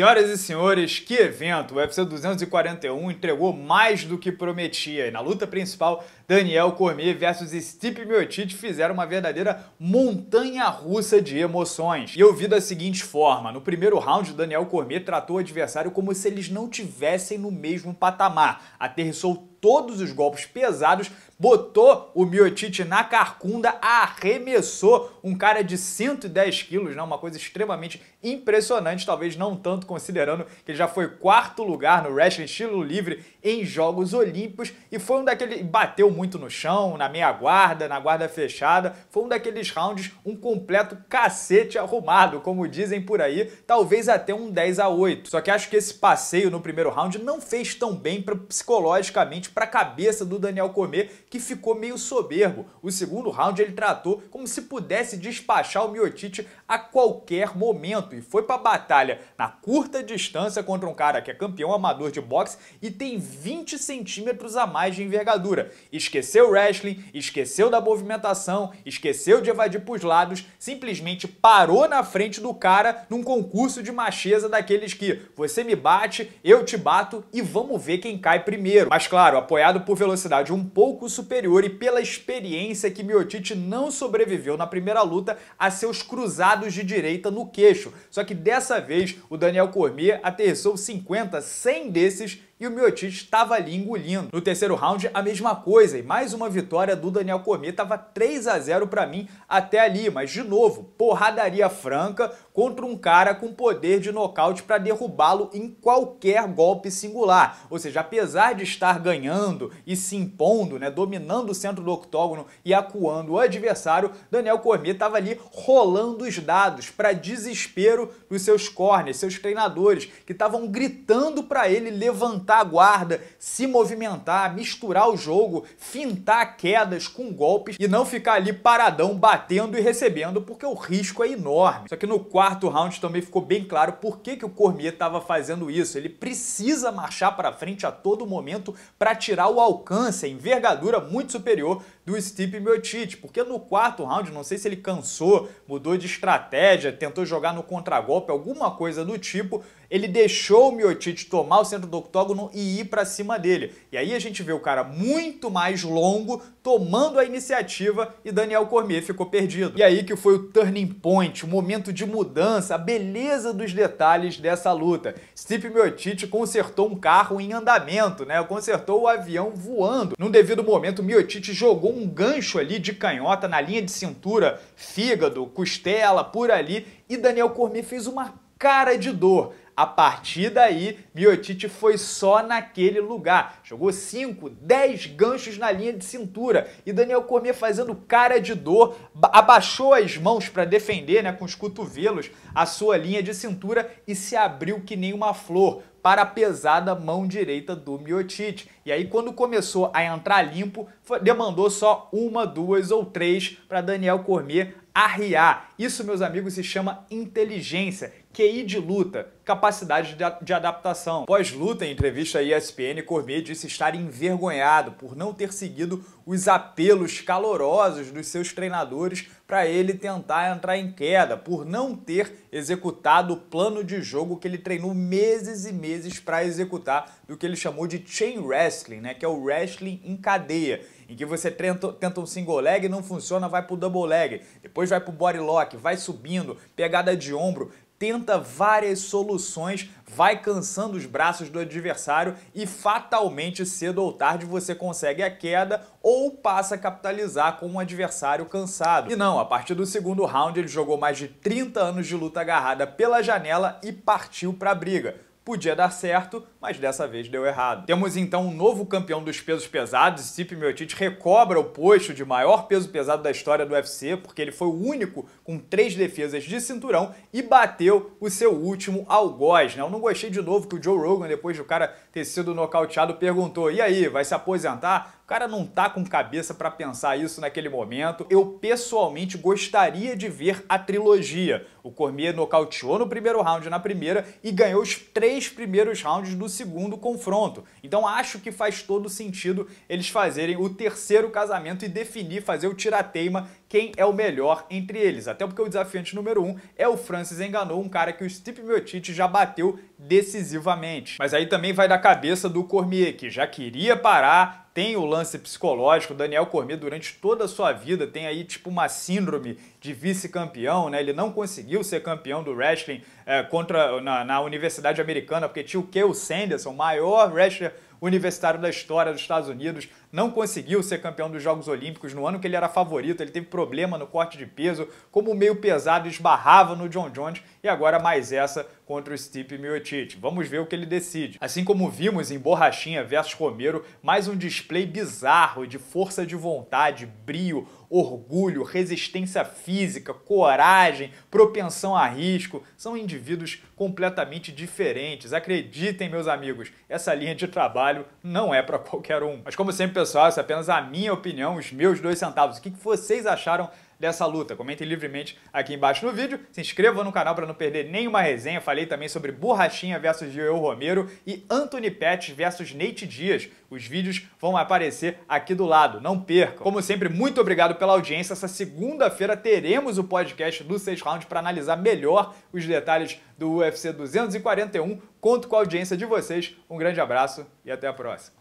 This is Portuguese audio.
Senhoras e senhores, que evento! O UFC 241 entregou mais do que prometia e na luta principal Daniel Cormier versus Stipe Miocic fizeram uma verdadeira montanha russa de emoções. E eu vi da seguinte forma: no primeiro round, Daniel Cormier tratou o adversário como se eles não tivessem no mesmo patamar. Aterrissou todos os golpes pesados, botou o Miocic na carcunda, arremessou um cara de 110 quilos, né? uma coisa extremamente impressionante, talvez não tanto considerando que ele já foi quarto lugar no wrestling estilo livre em Jogos Olímpicos e foi um daquele bateu muito muito no chão, na meia guarda, na guarda fechada. Foi um daqueles rounds, um completo cacete arrumado, como dizem por aí, talvez até um 10 a 8. Só que acho que esse passeio no primeiro round não fez tão bem pra, psicologicamente para a cabeça do Daniel Comer, que ficou meio soberbo. O segundo round ele tratou como se pudesse despachar o Miotite a qualquer momento e foi para a batalha na curta distância contra um cara que é campeão amador de boxe e tem 20 centímetros a mais de envergadura esqueceu o wrestling, esqueceu da movimentação, esqueceu de evadir pros lados, simplesmente parou na frente do cara num concurso de macheza daqueles que você me bate, eu te bato e vamos ver quem cai primeiro. Mas claro, apoiado por velocidade um pouco superior e pela experiência que Miotite não sobreviveu na primeira luta a seus cruzados de direita no queixo. Só que dessa vez o Daniel Cormier aterrissou 50, 100 desses e o Miotic estava ali engolindo. No terceiro round, a mesma coisa, e mais uma vitória do Daniel Cormier, estava 3 a 0 para mim até ali, mas de novo, porradaria franca contra um cara com poder de nocaute para derrubá-lo em qualquer golpe singular. Ou seja, apesar de estar ganhando e se impondo, né, dominando o centro do octógono e acuando o adversário, Daniel Cormier estava ali rolando os dados para desespero dos seus corners, seus treinadores, que estavam gritando para ele levantar aumentar a guarda, se movimentar, misturar o jogo, fintar quedas com golpes e não ficar ali paradão batendo e recebendo, porque o risco é enorme. Só que no quarto round também ficou bem claro por que, que o Cormier estava fazendo isso. Ele precisa marchar para frente a todo momento para tirar o alcance, a envergadura muito superior do Stipe Miocic, porque no quarto round, não sei se ele cansou, mudou de estratégia, tentou jogar no contragolpe, alguma coisa do tipo, ele deixou o Miotite tomar o centro do octógono e ir para cima dele. E aí a gente vê o cara muito mais longo tomando a iniciativa e Daniel Cormier ficou perdido. E aí que foi o turning point, o momento de mudança, a beleza dos detalhes dessa luta. Steve Miotite consertou um carro em andamento, né? Consertou o avião voando. Num devido momento, Miotite jogou um gancho ali de canhota na linha de cintura, fígado, costela, por ali, e Daniel Cormier fez uma cara de dor. A partir daí, Miotite foi só naquele lugar. Jogou 5, 10 ganchos na linha de cintura e Daniel Cormier fazendo cara de dor, abaixou as mãos para defender, né, com os cotovelos, a sua linha de cintura e se abriu que nem uma flor para a pesada mão direita do Miotic. E aí, quando começou a entrar limpo, demandou só uma, duas ou três para Daniel Cormier arriar. Isso, meus amigos, se chama inteligência, QI de luta, capacidade de adaptação. Pós-luta, em entrevista à ESPN, Cormier disse estar envergonhado por não ter seguido os apelos calorosos dos seus treinadores para ele tentar entrar em queda por não ter executado o plano de jogo que ele treinou meses e meses para executar do que ele chamou de chain wrestling, né, que é o wrestling em cadeia, em que você tenta, tenta um single leg, não funciona, vai para o double leg, depois vai o body lock, vai subindo, pegada de ombro, tenta várias soluções, vai cansando os braços do adversário e fatalmente, cedo ou tarde, você consegue a queda ou passa a capitalizar com um adversário cansado. E não, a partir do segundo round ele jogou mais de 30 anos de luta agarrada pela janela e partiu para a briga podia dar certo, mas dessa vez deu errado. Temos então um novo campeão dos pesos pesados, Stipe Miocic recobra o posto de maior peso pesado da história do UFC, porque ele foi o único com três defesas de cinturão e bateu o seu último algoz, né? Eu não gostei de novo que o Joe Rogan, depois do cara ter sido nocauteado, perguntou, e aí, vai se aposentar? O cara não tá com cabeça para pensar isso naquele momento. Eu pessoalmente gostaria de ver a trilogia. O Cormier nocauteou no primeiro round na primeira e ganhou os três três primeiros rounds do segundo confronto. Então acho que faz todo sentido eles fazerem o terceiro casamento e definir, fazer o tirateima quem é o melhor entre eles. Até porque o desafiante número 1 um é o Francis Enganou, um cara que o Stipe Miocic já bateu decisivamente. Mas aí também vai da cabeça do Cormier, que já queria parar, tem o lance psicológico, o Daniel Cormier durante toda a sua vida tem aí tipo uma síndrome de vice-campeão, né? Ele não conseguiu ser campeão do wrestling é, contra na, na, Universidade Americana, porque tinha o Kale Sanderson, maior wrestler universitário da história dos Estados Unidos, não conseguiu ser campeão dos Jogos Olímpicos no ano que ele era favorito, ele teve problema no corte de peso, como o meio pesado esbarrava no John Jones e agora mais essa contra o Stipe Miocic. Vamos ver o que ele decide. Assim como vimos em Borrachinha versus Romero, mais um display bizarro de força de vontade, brio, orgulho, resistência física, coragem, propensão a risco, são indivíduos completamente diferentes. Acreditem, meus amigos, essa linha de trabalho não é para qualquer um. Mas como sempre, pessoal, essa é apenas a minha opinião, os meus dois centavos. O que vocês acharam dessa luta? Comentem livremente aqui embaixo no vídeo. Se inscreva no canal para não perder nenhuma resenha. Falei também sobre Borrachinha versus Joel Romero e Anthony Pettis versus Nate Dias. Os vídeos vão aparecer aqui do lado, não percam. Como sempre, muito obrigado pela audiência. Essa segunda-feira teremos o podcast do 6 Round para analisar melhor os detalhes do UFC 241. Conto com a audiência de vocês. Um grande abraço e até a próxima.